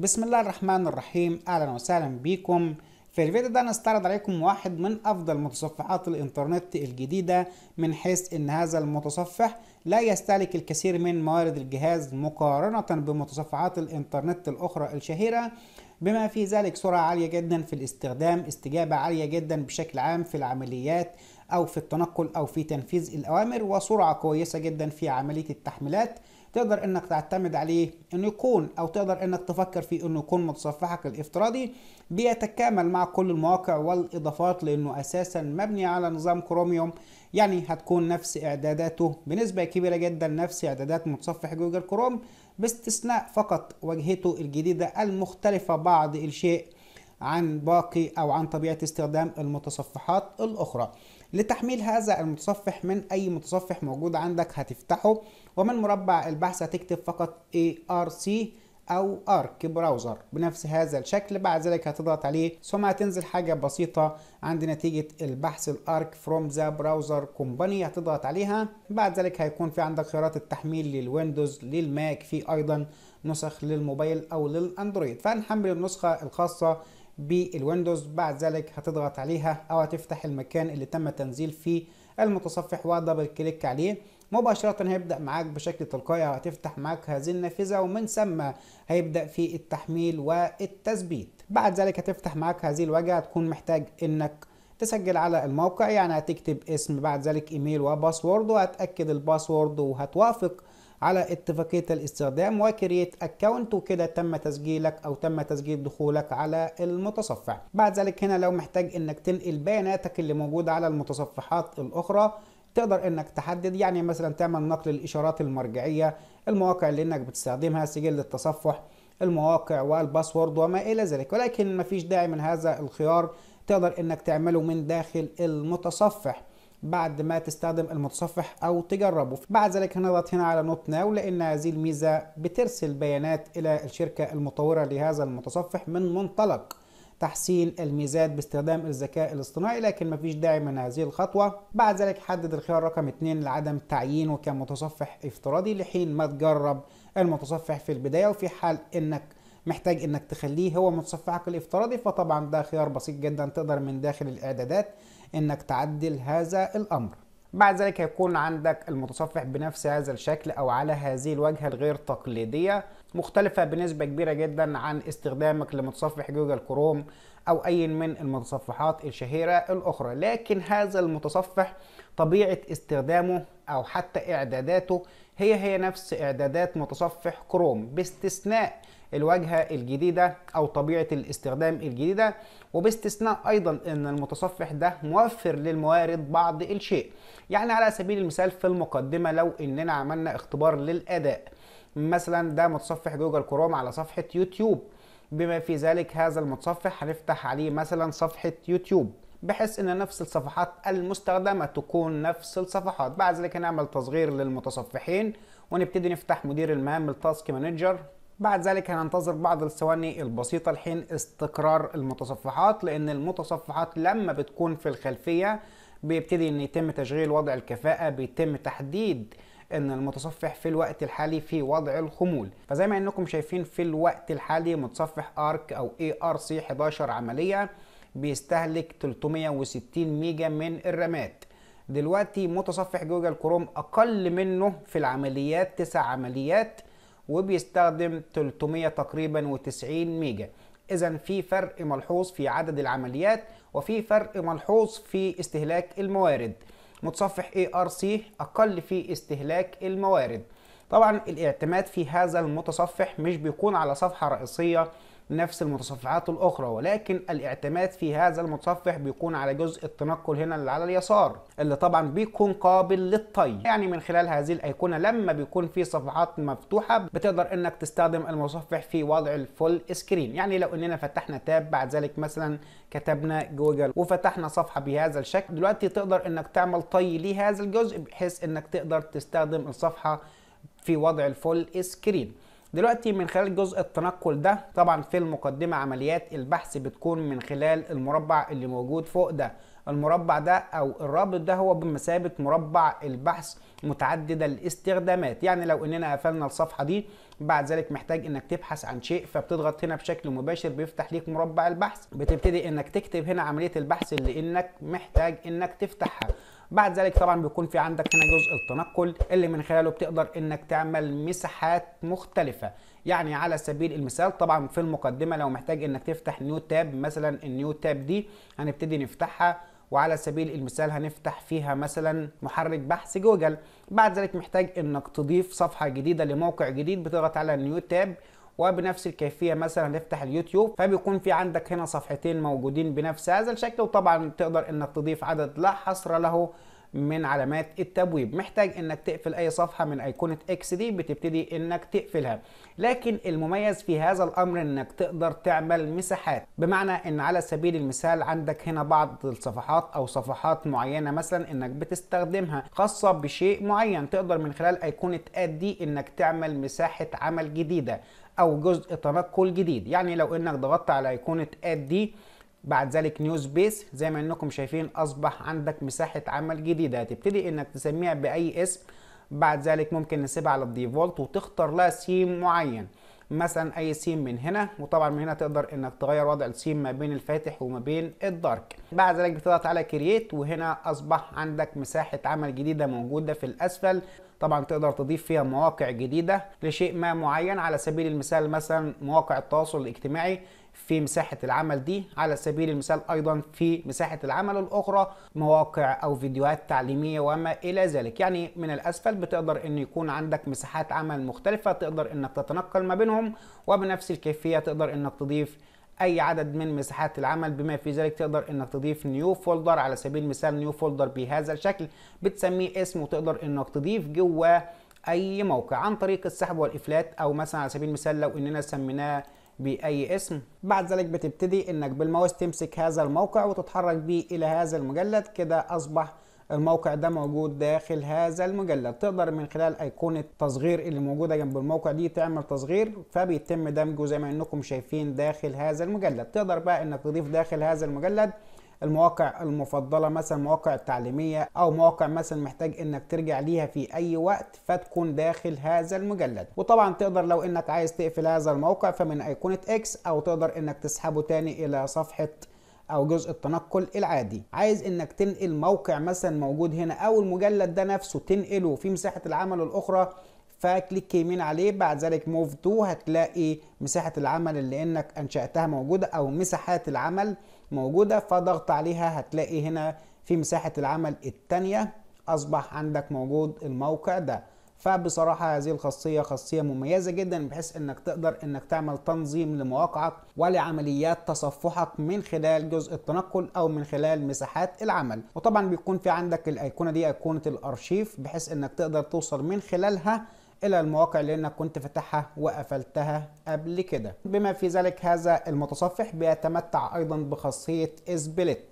بسم الله الرحمن الرحيم اهلا وسهلا بكم في الفيديو ده هنستعرض عليكم واحد من افضل متصفحات الانترنت الجديدة من حيث ان هذا المتصفح لا يستهلك الكثير من موارد الجهاز مقارنة بمتصفحات الانترنت الاخرى الشهيرة بما في ذلك سرعة عالية جدا في الاستخدام استجابة عالية جدا بشكل عام في العمليات او في التنقل او في تنفيذ الاوامر وسرعة كويسة جدا في عملية التحميلات تقدر انك تعتمد عليه انه يكون او تقدر انك تفكر في انه يكون متصفحك الافتراضي بيتكامل مع كل المواقع والاضافات لانه اساسا مبني على نظام كروميوم يعني هتكون نفس اعداداته بنسبة كبيرة جدا نفس اعدادات متصفح جوجل كروم باستثناء فقط واجهته الجديدة المختلفة بعض الشيء عن باقي او عن طبيعة استخدام المتصفحات الاخرى لتحميل هذا المتصفح من أي متصفح موجود عندك هتفتحه ومن مربع البحث هتكتب فقط ARC او ارك براوزر بنفس هذا الشكل بعد ذلك هتضغط عليه ثم هتنزل حاجه بسيطه عند نتيجه البحث الارك فروم ذا براوزر كومباني هتضغط عليها بعد ذلك هيكون في عندك خيارات التحميل للويندوز للماك في ايضا نسخ للموبايل او للاندرويد فهنحمل النسخه الخاصه بالويندوز بعد ذلك هتضغط عليها او هتفتح المكان اللي تم تنزيل فيه المتصفح ودبل كليك عليه مباشرة هيبدأ معاك بشكل تلقائي هتفتح معاك هذه النافذة ومن ثم هيبدأ في التحميل والتثبيت بعد ذلك هتفتح معاك هذه الواجهة هتكون محتاج انك تسجل على الموقع يعني هتكتب اسم بعد ذلك ايميل وباسورد وهتأكد الباسورد وهتوافق على اتفاقيه الاستخدام وكرييت اكونت وكده تم تسجيلك او تم تسجيل دخولك على المتصفح بعد ذلك هنا لو محتاج انك تنقل بياناتك اللي موجوده على المتصفحات الاخرى تقدر انك تحدد يعني مثلا تعمل نقل الاشارات المرجعيه المواقع اللي انك بتستخدمها سجل التصفح المواقع والباسورد وما الى ذلك ولكن مفيش داعي من هذا الخيار تقدر انك تعمله من داخل المتصفح بعد ما تستخدم المتصفح أو تجربه بعد ذلك هنضغط هنا على نوت ناو لأن هذه الميزة بترسل بيانات إلى الشركة المطورة لهذا المتصفح من منطلق تحسين الميزات باستخدام الذكاء الاصطناعي لكن مفيش داعي من هذه الخطوة بعد ذلك حدد الخيار رقم 2 لعدم تعيينه كمتصفح افتراضي لحين ما تجرب المتصفح في البداية وفي حال انك محتاج انك تخليه هو متصفحك الافتراضي فطبعا ده خيار بسيط جدا تقدر من داخل الاعدادات انك تعدل هذا الامر بعد ذلك هيكون عندك المتصفح بنفس هذا الشكل او على هذه الواجهه الغير تقليديه مختلفه بنسبه كبيره جدا عن استخدامك لمتصفح جوجل كروم او اي من المتصفحات الشهيره الاخرى لكن هذا المتصفح طبيعه استخدامه او حتى اعداداته هي هي نفس اعدادات متصفح كروم باستثناء الواجهه الجديده او طبيعه الاستخدام الجديده وباستثناء ايضا ان المتصفح ده موفر للموارد بعض الشيء يعني على سبيل المثال في المقدمه لو اننا عملنا اختبار للاداء مثلا ده متصفح جوجل كروم على صفحه يوتيوب بما في ذلك هذا المتصفح هنفتح عليه مثلا صفحه يوتيوب بحيث ان نفس الصفحات المستخدمه تكون نفس الصفحات بعد ذلك نعمل تصغير للمتصفحين ونبتدي نفتح مدير المهام التاسك مانجر بعد ذلك هننتظر بعض الثواني البسيطة لحين استقرار المتصفحات لأن المتصفحات لما بتكون في الخلفية بيبتدي ان يتم تشغيل وضع الكفاءة بيتم تحديد ان المتصفح في الوقت الحالي في وضع الخمول فزي ما انكم شايفين في الوقت الحالي متصفح ارك او اي ار سي 11 عملية بيستهلك 360 ميجا من الرامات دلوقتي متصفح جوجل كروم اقل منه في العمليات 9 عمليات وبيستخدم 300 تقريبا و90 ميجا اذا في فرق ملحوظ في عدد العمليات وفي فرق ملحوظ في استهلاك الموارد متصفح اي ار سي اقل في استهلاك الموارد طبعا الاعتماد في هذا المتصفح مش بيكون على صفحه رئيسيه نفس المتصفحات الاخرى ولكن الاعتماد في هذا المتصفح بيكون على جزء التنقل هنا اللي على اليسار اللي طبعا بيكون قابل للطي يعني من خلال هذه الايقونه لما بيكون في صفحات مفتوحه بتقدر انك تستخدم المتصفح في وضع الفول سكرين يعني لو اننا فتحنا تاب بعد ذلك مثلا كتبنا جوجل وفتحنا صفحه بهذا الشكل دلوقتي تقدر انك تعمل طي لهذا الجزء بحيث انك تقدر تستخدم الصفحه في وضع الفول سكرين دلوقتي من خلال جزء التنقل ده طبعا في المقدمة عمليات البحث بتكون من خلال المربع اللي موجود فوق ده المربع ده او الرابط ده هو بمثابة مربع البحث متعدد الاستخدامات يعني لو اننا قفلنا الصفحة دي بعد ذلك محتاج انك تبحث عن شيء فبتضغط هنا بشكل مباشر بيفتح ليك مربع البحث بتبتدي انك تكتب هنا عملية البحث اللي انك محتاج انك تفتحها بعد ذلك طبعا بيكون في عندك هنا جزء التنقل اللي من خلاله بتقدر انك تعمل مساحات مختلفه يعني على سبيل المثال طبعا في المقدمه لو محتاج انك تفتح نيو تاب مثلا النيو تاب دي هنبتدي نفتحها وعلى سبيل المثال هنفتح فيها مثلا محرك بحث جوجل بعد ذلك محتاج انك تضيف صفحه جديده لموقع جديد بتضغط على نيو تاب وبنفس الكيفيه مثلا هنفتح اليوتيوب فبيكون في عندك هنا صفحتين موجودين بنفس هذا الشكل وطبعا تقدر انك تضيف عدد لا حصر له من علامات التبويب محتاج انك تقفل اي صفحه من ايقونه اكس دي بتبتدي انك تقفلها لكن المميز في هذا الامر انك تقدر تعمل مساحات بمعنى ان على سبيل المثال عندك هنا بعض الصفحات او صفحات معينه مثلا انك بتستخدمها خاصه بشيء معين تقدر من خلال ايقونه اد دي انك تعمل مساحه عمل جديده او جزء تنقل جديد يعني لو انك ضغطت على ايقونة اد دي بعد ذلك نيو سبيس زي ما انكم شايفين اصبح عندك مساحة عمل جديدة هتبتدي انك تسميها باي اسم بعد ذلك ممكن نسيبها على الديفولت وتختار لها سيم معين مثلا اي سيم من هنا وطبعا من هنا تقدر انك تغير وضع السيم ما بين الفاتح وما بين الدارك بعد ذلك بتضغط على كرييت وهنا اصبح عندك مساحه عمل جديده موجوده في الاسفل طبعا تقدر تضيف فيها مواقع جديده لشيء ما معين على سبيل المثال مثلا مواقع التواصل الاجتماعي في مساحة العمل دي على سبيل المثال أيضا في مساحة العمل الأخرى مواقع أو فيديوهات تعليمية وما إلى ذلك يعني من الأسفل بتقدر أن يكون عندك مساحات عمل مختلفة تقدر أنك تتنقل ما بينهم وبنفس الكيفية تقدر أنك تضيف اي عدد من مساحات العمل بما في ذلك تقدر انك تضيف نيو فولدر على سبيل المثال نيو فولدر بهذا الشكل بتسميه اسم وتقدر انك تضيف جوه اي موقع عن طريق السحب والافلات او مثلا على سبيل المثال لو اننا سميناه باي اسم بعد ذلك بتبتدي انك بالماوس تمسك هذا الموقع وتتحرك بيه الى هذا المجلد كده اصبح الموقع ده موجود داخل هذا المجلد تقدر من خلال ايقونة تصغير اللي موجودة جنب الموقع دي تعمل تصغير فبيتم دمجه زي ما انكم شايفين داخل هذا المجلد تقدر بقى انك تضيف داخل هذا المجلد المواقع المفضله مثلا مواقع التعليمية او مواقع مثلا محتاج انك ترجع ليها في اي وقت فتكون داخل هذا المجلد وطبعا تقدر لو انك عايز تقفل هذا الموقع فمن ايقونه اكس او تقدر انك تسحبه تاني الى صفحه او جزء التنقل العادي عايز انك تنقل موقع مثلا موجود هنا او المجلد ده نفسه تنقله في مساحه العمل الاخرى فكليك يمين عليه بعد ذلك موف تو هتلاقي مساحه العمل اللي انك انشاتها موجوده او مساحات العمل موجوده فضغط عليها هتلاقي هنا في مساحه العمل الثانيه اصبح عندك موجود الموقع ده فبصراحه هذه الخاصيه خاصيه مميزه جدا بحيث انك تقدر انك تعمل تنظيم لمواقعك ولعمليات تصفحك من خلال جزء التنقل او من خلال مساحات العمل وطبعا بيكون في عندك الايقونه دي ايقونه الارشيف بحيث انك تقدر توصل من خلالها الى المواقع اللي انك كنت فتحها وقفلتها قبل كده بما في ذلك هذا المتصفح بيتمتع ايضا بخاصيه اسبلت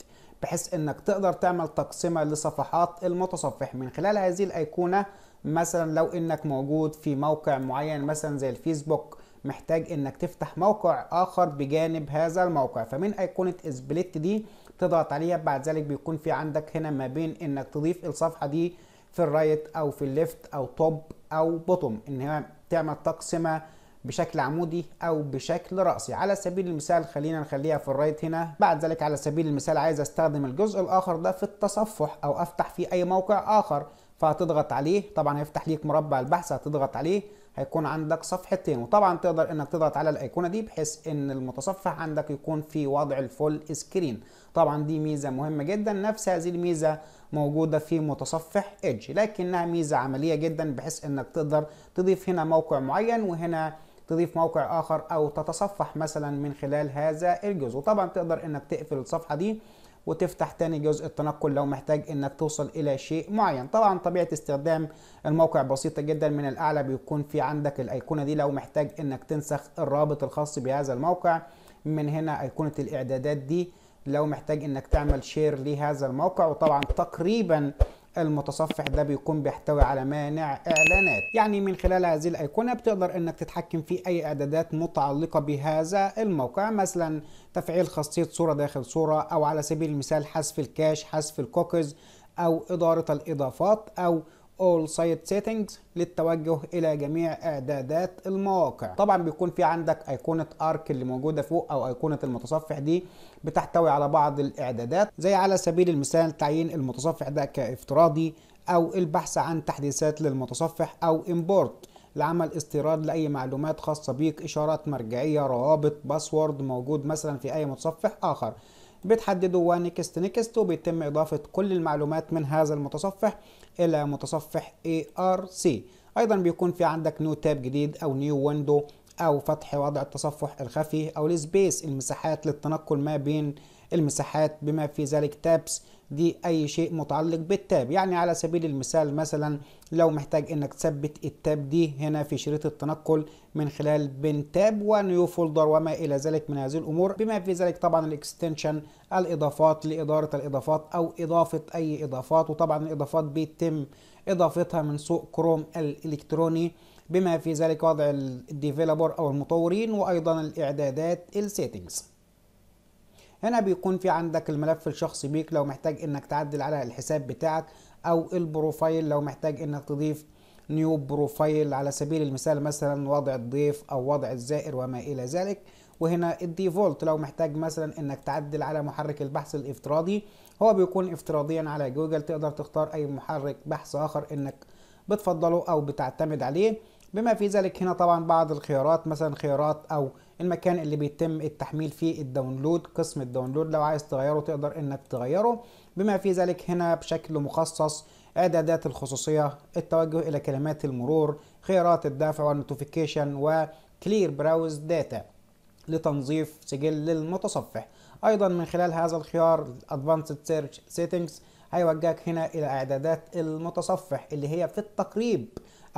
بحيث انك تقدر تعمل تقسيمه لصفحات المتصفح من خلال هذه الايقونه مثلا لو انك موجود في موقع معين مثلا زي الفيسبوك محتاج انك تفتح موقع اخر بجانب هذا الموقع فمن ايقونة سبليت دي تضغط عليها بعد ذلك بيكون في عندك هنا ما بين انك تضيف الصفحة دي في الرايت او في الليفت او توب او بوتوم ان هي تعمل تقسيمة بشكل عمودي او بشكل رأسي على سبيل المثال خلينا نخليها في الرايت هنا بعد ذلك على سبيل المثال عايز استخدم الجزء الاخر ده في التصفح او افتح في اي موقع اخر فهتضغط عليه طبعا هيفتح ليك مربع البحث هتضغط عليه هيكون عندك صفحتين وطبعا تقدر انك تضغط على الايقونه دي بحيث ان المتصفح عندك يكون في وضع الفول سكرين طبعا دي ميزه مهمه جدا نفس هذه الميزه موجوده في متصفح ايدج لكنها ميزه عمليه جدا بحيث انك تقدر تضيف هنا موقع معين وهنا تضيف موقع اخر او تتصفح مثلا من خلال هذا الجزء وطبعا تقدر انك تقفل الصفحه دي وتفتح تاني جزء التنقل لو محتاج انك توصل الى شيء معين طبعا طبيعه استخدام الموقع بسيطه جدا من الاعلى بيكون في عندك الايقونه دي لو محتاج انك تنسخ الرابط الخاص بهذا الموقع من هنا ايقونه الاعدادات دي لو محتاج انك تعمل شير لهذا الموقع وطبعا تقريبا المتصفح ده بيكون بيحتوي على مانع اعلانات يعني من خلال هذه الايقونه بتقدر انك تتحكم في اي اعدادات متعلقه بهذا الموقع مثلا تفعيل خاصيه صوره داخل صوره او على سبيل المثال حذف الكاش حذف الكوكيز او اداره الاضافات او All Site Settings للتوجه إلى جميع إعدادات المواقع طبعا بيكون في عندك أيقونة أرك اللي موجودة فوق أو أيقونة المتصفح دي بتحتوي على بعض الإعدادات زي على سبيل المثال تعيين المتصفح ده كافتراضي أو البحث عن تحديثات للمتصفح أو إمبورت لعمل استيراد لاي معلومات خاصه بيك اشارات مرجعيه روابط باسورد موجود مثلا في اي متصفح اخر بتحددوا ونكست نكست وبيتم إضافة كل المعلومات من هذا المتصفح إلى متصفح ARC أيضا بيكون في عندك نيو تاب جديد أو نيو ويندو أو فتح وضع التصفح الخفي أو السبيس المساحات للتنقل ما بين المساحات بما في ذلك تابس دي اي شيء متعلق بالتاب يعني على سبيل المثال مثلا لو محتاج انك تثبت التاب دي هنا في شريط التنقل من خلال بين تاب ونيو فولدر وما الى ذلك من هذه الامور بما في ذلك طبعا الاكستنشن الاضافات لاداره الاضافات او اضافه اي اضافات وطبعا الاضافات بيتم اضافتها من سوق كروم الالكتروني بما في ذلك وضع الديفيلوبر او المطورين وايضا الاعدادات السيتنجز هنا بيكون في عندك الملف الشخصي بيك لو محتاج انك تعدل على الحساب بتاعك او البروفايل لو محتاج انك تضيف نيو بروفايل على سبيل المثال مثلا وضع الضيف او وضع الزائر وما الى ذلك وهنا الديفولت لو محتاج مثلا انك تعدل على محرك البحث الافتراضي هو بيكون افتراضيا على جوجل تقدر تختار اي محرك بحث اخر انك بتفضله او بتعتمد عليه بما في ذلك هنا طبعا بعض الخيارات مثلا خيارات او المكان اللي بيتم التحميل فيه الداونلود قسم الداونلود لو عايز تغيره تقدر انك تغيره بما في ذلك هنا بشكل مخصص اعدادات الخصوصيه التوجه الى كلمات المرور خيارات الدفع والنوتيفيكيشن وكلير براوز داتا لتنظيف سجل المتصفح ايضا من خلال هذا الخيار ادفانسد سيرش سيتنجز هيوجهك هنا الى اعدادات المتصفح اللي هي في التقريب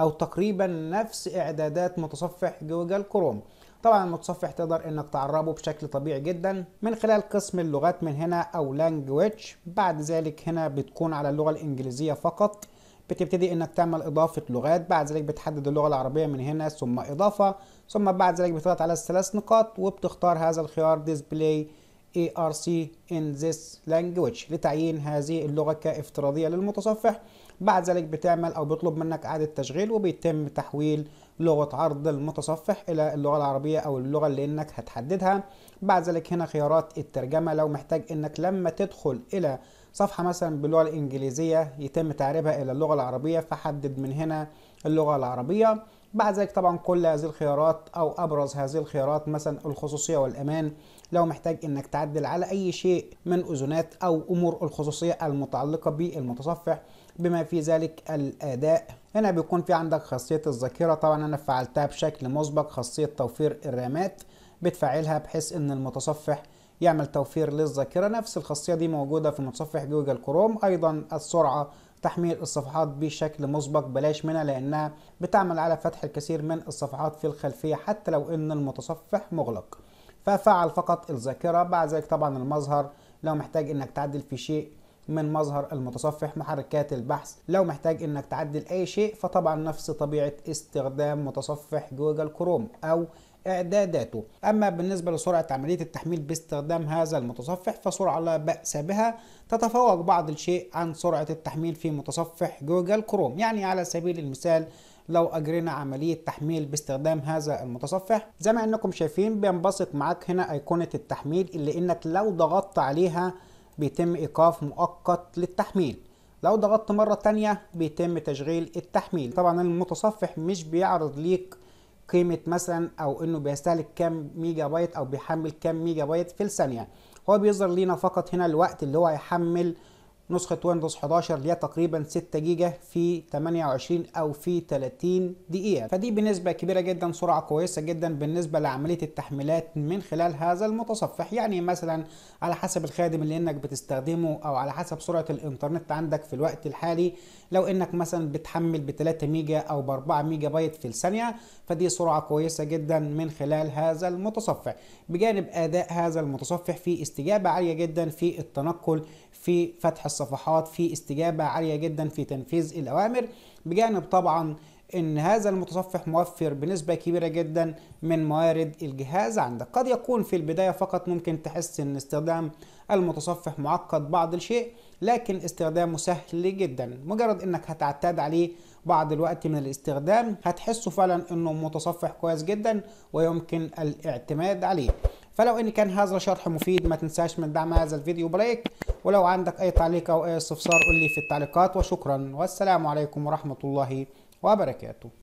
او تقريبا نفس اعدادات متصفح جوجل كروم طبعا المتصفح تقدر انك تعربه بشكل طبيعي جدا من خلال قسم اللغات من هنا او language بعد ذلك هنا بتكون على اللغة الانجليزية فقط بتبتدي انك تعمل اضافة لغات بعد ذلك بتحدد اللغة العربية من هنا ثم اضافة ثم بعد ذلك بتضغط على الثلاث نقاط وبتختار هذا الخيار display ARC in this language لتعيين هذه اللغة كافتراضية للمتصفح بعد ذلك بتعمل أو بيطلب منك إعادة تشغيل وبيتم تحويل لغة عرض المتصفح إلى اللغة العربية أو اللغة اللي إنك هتحددها بعد ذلك هنا خيارات الترجمة لو محتاج إنك لما تدخل إلى صفحة مثلا باللغة الإنجليزية يتم تعريبها إلى اللغة العربية فحدد من هنا اللغة العربية بعد ذلك طبعا كل هذه الخيارات أو أبرز هذه الخيارات مثلا الخصوصية والأمان لو محتاج انك تعدل على اي شيء من اذونات او امور الخصوصيه المتعلقه بالمتصفح بما في ذلك الاداء هنا بيكون في عندك خاصيه الذاكره طبعا انا فعلتها بشكل مسبق خاصيه توفير الرامات بتفعلها بحيث ان المتصفح يعمل توفير للذاكره نفس الخاصيه دي موجوده في متصفح جوجل كروم ايضا السرعه تحميل الصفحات بشكل مسبق بلاش منها لانها بتعمل على فتح الكثير من الصفحات في الخلفيه حتى لو ان المتصفح مغلق ففعل فقط الذاكرة بعد ذلك طبعا المظهر لو محتاج انك تعدل في شيء من مظهر المتصفح محركات البحث لو محتاج انك تعدل اي شيء فطبعا نفس طبيعة استخدام متصفح جوجل كروم او اعداداته اما بالنسبة لسرعة عملية التحميل باستخدام هذا المتصفح فسرعة لا بأس بها تتفوق بعض الشيء عن سرعة التحميل في متصفح جوجل كروم يعني على سبيل المثال لو اجرينا عمليه تحميل باستخدام هذا المتصفح زي ما انكم شايفين بينبسط معاك هنا ايقونه التحميل اللي انك لو ضغطت عليها بيتم ايقاف مؤقت للتحميل لو ضغطت مرة تانية بيتم تشغيل التحميل طبعا المتصفح مش بيعرض ليك قيمة مثلا او انه بيستهلك كام ميجا بايت او بيحمل كام ميجا بايت في الثانية هو بيظهر لينا فقط هنا الوقت اللي هو هيحمل نسخة ويندوز 11 ليها تقريبا 6 جيجا في 28 أو في 30 دقيقة فدي بنسبة كبيرة جدا سرعة كويسة جدا بالنسبة لعملية التحميلات من خلال هذا المتصفح يعني مثلا على حسب الخادم اللي انك بتستخدمه أو على حسب سرعة الإنترنت عندك في الوقت الحالي لو انك مثلا بتحمل ب 3 ميجا أو ب 4 ميجا بايت في الثانية فدي سرعة كويسة جدا من خلال هذا المتصفح بجانب أداء هذا المتصفح في استجابة عالية جدا في التنقل في فتح الصفحات في استجابة عالية جدا في تنفيذ الأوامر بجانب طبعا ان هذا المتصفح موفر بنسبة كبيرة جدا من موارد الجهاز عندك قد يكون في البداية فقط ممكن تحس ان استخدام المتصفح معقد بعض الشيء لكن استخدامه سهل جدا مجرد انك هتعتاد عليه بعض الوقت من الاستخدام هتحسه فعلا انه متصفح كويس جدا ويمكن الاعتماد عليه فلو ان كان هذا الشرح مفيد ما تنساش من دعم هذا الفيديو بلايك ولو عندك اي تعليق او اي استفسار قول لي في التعليقات وشكرا والسلام عليكم ورحمة الله وبركاته